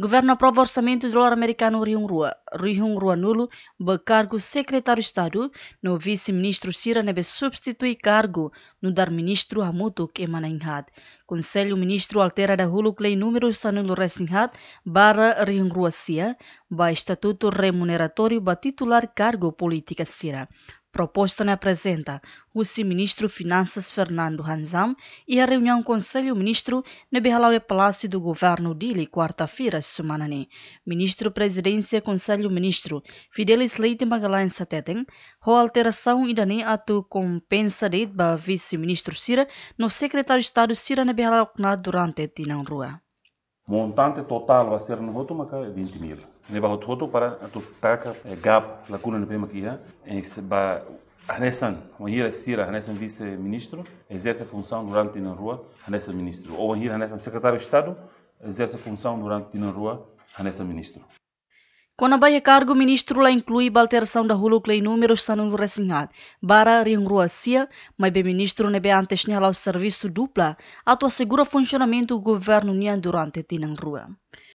Governo aprova orçamento do dólar americano Rihungrua. Rihungrua Nulo, cargo secretário de Estado, no vice-ministro Cira Nebe substitui cargo no dar-ministro Hamutuk Emanainhad. Conselho ministro altera da Huluk lei número Sanulo Resinhad barra Rihungrua Cia, ba estatuto remuneratório ba titular cargo política Cira. Proposta na apresenta o ministro Finanças Fernando Hanzam e a reunião Conselho Ministro na Behalau Palácio do Governo Dili quarta-feira semana. Ministro Presidência Conselho Ministro Fidelis Leite Magalhães Sateten, ou alteração e dane atu compensa de vice-ministro Sira no secretário de Estado Cira na Bihalaue durante Tinanrua. Montante total vai ser no roto 20 mil. نبهتهوته para تتاكا جاب لكونا نبيما فيها با Hanesan, Mahira Sira, Hanesan vice-ministro, exerce a função durante rua Hanesan ministro. Ou Mahira Hanesan secretário de Estado, exerce a função durante rua Hanesan ministro. a cargo ministro lá inclui alteração da huluk lei números sanung resinhat, bara ringrua sia, mas bem ministro nebe antes ao serviço dupla, tua segura funcionamento do governo nian durante Rua.